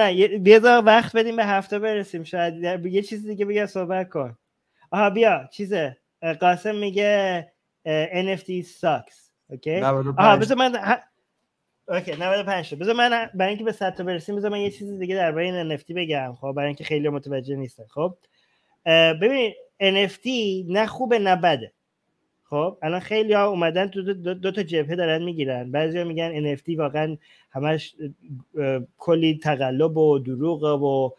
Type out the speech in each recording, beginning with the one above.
نه بیا وقت بدیم به هفته برسیم شاید یه چیز دیگه بگه صحبت کن آها بیا چیزه قاسم میگه NFT sucks اوکی آها بذار من اوکی 95 بذار من برای اینکه به صد تا برسیم بذار من یه چیز دیگه درباره این NFT بگم خب برای اینکه خیلی متوجه نیستن خب ببین NFT نه خوبه نه بده خب الان خیلی ها اومدن تو دو, تا جبهه دارن میگیرن بعضیا میگن NFT واقعا همش کلی تقلب و دروغ و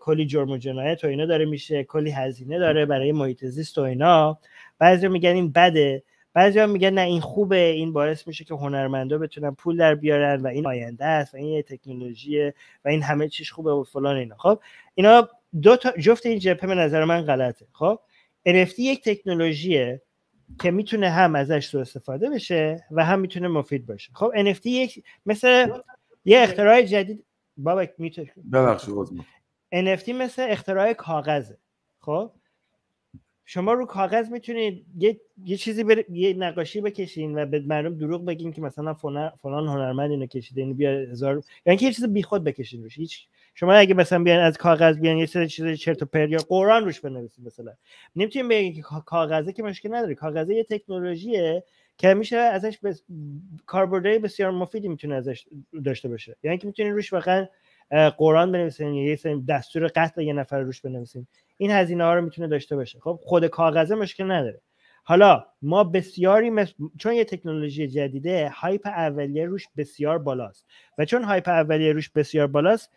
کلی جرم و جنایت و اینا داره میشه کلی هزینه داره برای محیط زیست و اینا بعضیا میگن این بده بعضیا میگن نه این خوبه این باعث میشه که هنرمندا بتونن پول در بیارن و این آینده است و این یه تکنولوژی و این همه چیش خوبه و فلان اینا خب اینا دو تا جفت این جبهه به نظر من غلطه خب NFT یک تکنولوژیه که میتونه هم ازش سو استفاده بشه و هم میتونه مفید باشه خب NFT یک مثل یه اختراع جدید بابک میتونه NFT مثل اختراع کاغذه خب شما رو کاغذ میتونید یه, یه چیزی بر... یه نقاشی بکشین و به مردم دروغ بگین که مثلا فلان, فلان هنرمند اینو کشیده اینو بیا هزار یعنی که یه چیز بیخود بکشین روش هیچ شما اگه مثلا بیان از کاغذ بیان یه سری چیز چرت و پرت یا قرآن روش بنویسید مثلا نمیتونیم بگیم که کاغذه که مشکل نداره کاغذه یه تکنولوژیه که میشه ازش بس... بسیار مفیدی میتونه ازش داشته باشه یعنی که میتونین روش واقعا قرآن بنویسین یه سری دستور قتل یه نفر روش بنویسین این هزینه ها رو میتونه داشته باشه خب خود کاغذه مشکل نداره حالا ما بسیاری چون یه تکنولوژی جدیده هایپ اولیه روش بسیار بالاست و چون هایپ اولیه روش بسیار بالاست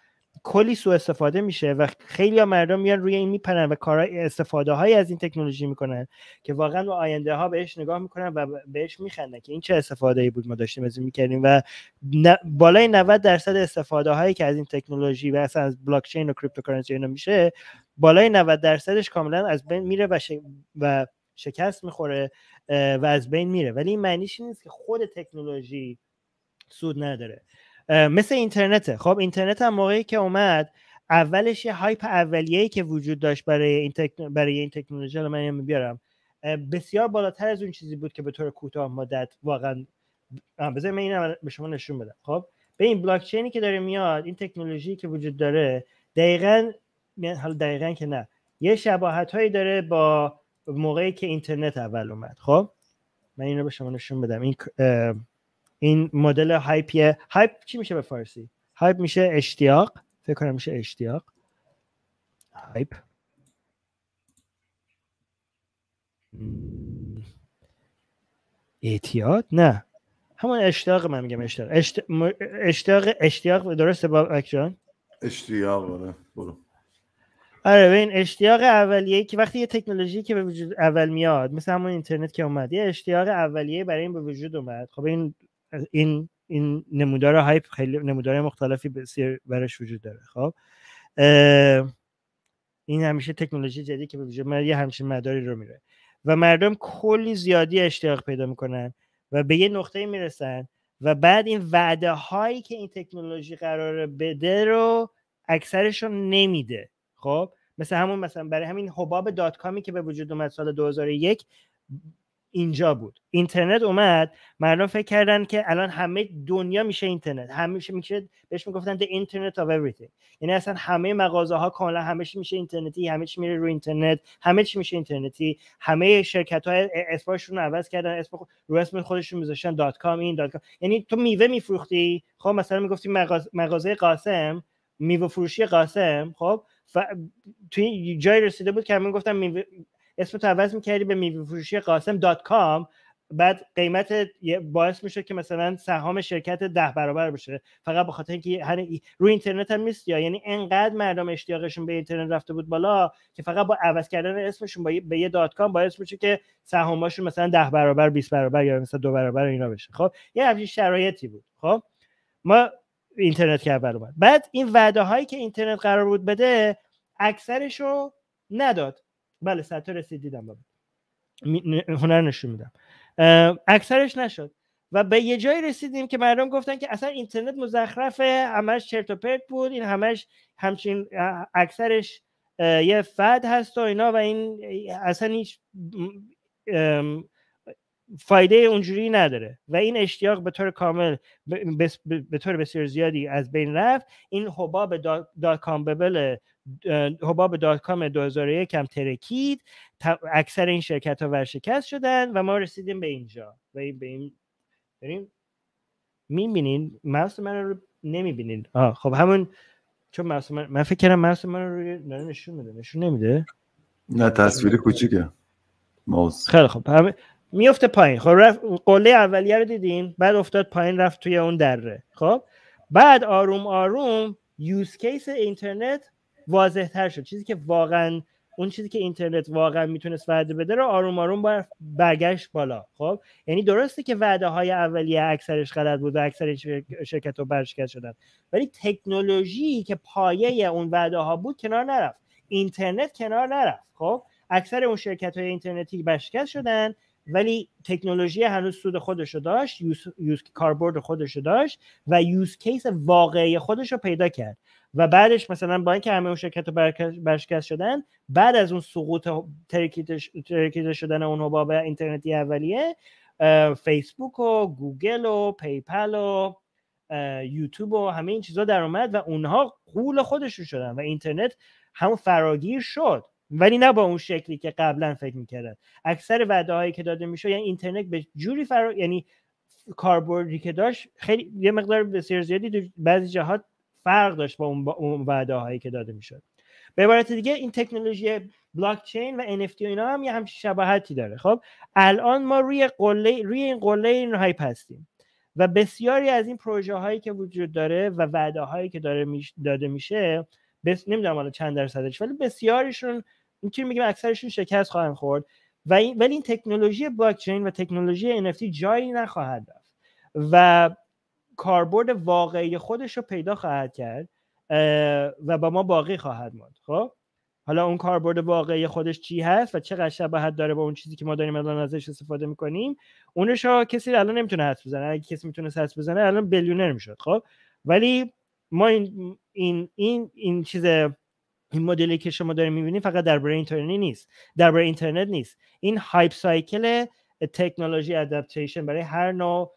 کلی سوء استفاده میشه و خیلی ها مردم میان روی این میپرن و کار استفاده های از این تکنولوژی میکنن که واقعا به آینده ها بهش نگاه میکنن و بهش میخندن که این چه استفاده ای بود ما داشتیم از این میکردیم و بالای 90 درصد استفاده هایی که از این تکنولوژی و اصلا از بلاک چین و کریپتوکارنسی اینا میشه بالای 90 درصدش کاملا از بین میره و, و شکست میخوره و از بین میره ولی این معنیش نیست که خود تکنولوژی سود نداره مثل اینترنته خب اینترنت هم موقعی که اومد اولش یه هایپ اولیه‌ای که وجود داشت برای این برای این تکنولوژی رو من بیارم. بسیار بالاتر از اون چیزی بود که به طور کوتاه مدت واقعا بذار من به شما نشون بدم خب به این بلاک چینی که داره میاد این تکنولوژی که وجود داره دقیقا یعنی حالا دقیقا که نه یه شباهت هایی داره با موقعی که اینترنت اول اومد خب من این به شما نشون بدم این این مدل هایپیه هایپ چی میشه به فارسی هایپ میشه اشتیاق فکر کنم میشه اشتیاق هایپ اعتیاد نه همون اشتیاق من میگم اشتیاق اشتیاق اشتیاق درسته با اکجان اشتیاق آره برو آره این اشتیاق اولیه که وقتی یه تکنولوژی که به وجود اول میاد مثل همون اینترنت که اومد یه اشتیاق اولیه برای این به وجود اومد خب این این این نمودار هایپ خیلی نمودار مختلفی براش وجود داره خب این همیشه تکنولوژی جدیدی که به وجود یه همچین مداری رو میره و مردم کلی زیادی اشتیاق پیدا میکنن و به یه نقطه میرسن و بعد این وعده هایی که این تکنولوژی قرار بده رو اکثرشون نمیده خب مثل همون مثلا برای همین حباب دات کامی که به وجود اومد سال 2001 اینجا بود اینترنت اومد مردم فکر کردن که الان همه دنیا میشه اینترنت همیشه میشه بهش میگفتن the internet of everything یعنی اصلا همه مغازه ها کاملا همه میشه اینترنتی همه چی میره رو اینترنت همه چی میشه اینترنتی همه شرکت ها اسمشون رو عوض کردن اسم رو اسم خودشون میذاشتن دات کام این دات کام یعنی تو میوه میفروختی خب مثلا میگفتی مغاز... مغازه قاسم میوه فروشی قاسم خب ف... توی جای رسیده بود که من گفتم اسم تو عوض میکردی به میوه فروشی قاسم دات کام بعد قیمت باعث میشه که مثلا سهام شرکت ده برابر بشه فقط به خاطر اینکه هر روی اینترنت هم نیست یا یعنی انقدر مردم اشتیاقشون به اینترنت رفته بود بالا که فقط با عوض کردن اسمشون با به یه دات کام باعث میشه که سهامشون مثلا ده برابر 20 برابر یا مثلا دو برابر اینا بشه خب یه همچین شرایطی بود خب ما اینترنت که اول اومد بعد این وعده هایی که اینترنت قرار بود بده اکثرش نداد بله سطح رسید دیدم بابا بله. هنر نشون میدم اکثرش نشد و به یه جایی رسیدیم که مردم گفتن که اصلا اینترنت مزخرفه همش چرت و پرت بود این همش همچین اکثرش یه فد هست و اینا و این اصلا هیچ فایده اونجوری نداره و این اشتیاق به طور کامل به طور بسیار زیادی از بین رفت این حباب دات کام ببل حباب دات کام 2001 هم ترکید اکثر این شرکت ها ورشکست شدن و ما رسیدیم به اینجا و این به این بریم میبینین ماوس من رو نمیبینین آه خب همون چون ماوس من من فکر کردم ماوس من رو نشون میده نشون نمیده نه تصویر آره. کوچیکه ماوس خیلی خب همه میفته پایین خب رفت قله اولیه رو دیدیم بعد افتاد پایین رفت توی اون دره خب بعد آروم آروم یوز کیس اینترنت واضح تر شد چیزی که واقعا اون چیزی که اینترنت واقعا میتونست وعده بده رو آروم آروم برگشت بالا خب یعنی درسته که وعده های اولیه اکثرش غلط بود و اکثر شرکت رو برشکست شدن ولی تکنولوژی که پایه اون وعده ها بود کنار نرفت اینترنت کنار نرفت خب اکثر اون شرکت های اینترنتی برشکست شدن ولی تکنولوژی هنوز سود خودش رو داشت یوز, کاربرد خودش رو داشت و یوز کیس واقعی خودش رو پیدا کرد و بعدش مثلا با اینکه همه اون شرکت برشکست شدن بعد از اون سقوط ترکیده شدن اون حباب اینترنتی اولیه فیسبوک و گوگل و پیپل و یوتیوب و همه این چیزها در اومد و اونها قول خودشون شدن و اینترنت همون فراگیر شد ولی نه با اون شکلی که قبلا فکر میکردن اکثر وعده هایی که داده میشه یعنی اینترنت به جوری فرا یعنی کاربردی که داشت خیلی یه مقدار بسیار زیادی بعضی جهات فرق داشت با اون, با وعده هایی که داده میشد به عبارت دیگه این تکنولوژی بلاک چین و NFT و اینا هم یه همچین شباهتی داره خب الان ما روی قله روی این قله این هایپ هستیم و بسیاری از این پروژه هایی که وجود داره و وعده هایی که داره می داده میشه بس نمیدونم حالا چند درصدش ولی بسیاریشون میتونیم بگیم اکثرشون شکست خواهند خورد و این ولی این تکنولوژی بلاک چین و تکنولوژی NFT جایی نخواهد رفت و کاربرد واقعی خودش رو پیدا خواهد کرد و با ما باقی خواهد ماند خب حالا اون کاربرد واقعی خودش چی هست و چقدر شباهت داره با اون چیزی که ما داریم الان ازش استفاده میکنیم اونش کسی الان نمیتونه حدس بزنه اگه کسی میتونه حدس بزنه الان بیلیونر میشد خب ولی ما این این این, این چیز این مدلی که شما داریم میبینیم فقط درباره اینترنت نیست درباره اینترنت نیست این هایپ سایکل تکنولوژی ادپتیشن برای هر نوع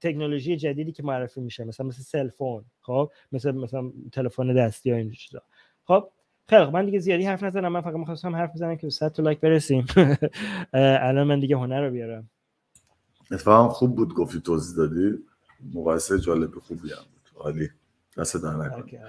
تکنولوژی جدیدی که معرفی میشه مثلا مثل سلفون خب مثل مثلا تلفن دستی یا این چیزا خب خیلی خب من دیگه زیادی حرف نزنم من فقط میخواستم حرف بزنم که 100 تا لایک برسیم الان من دیگه هنر رو بیارم اتفاقا خوب بود گفتی توضیح دادی مقایسه جالب خوبی هم بود عالی دست در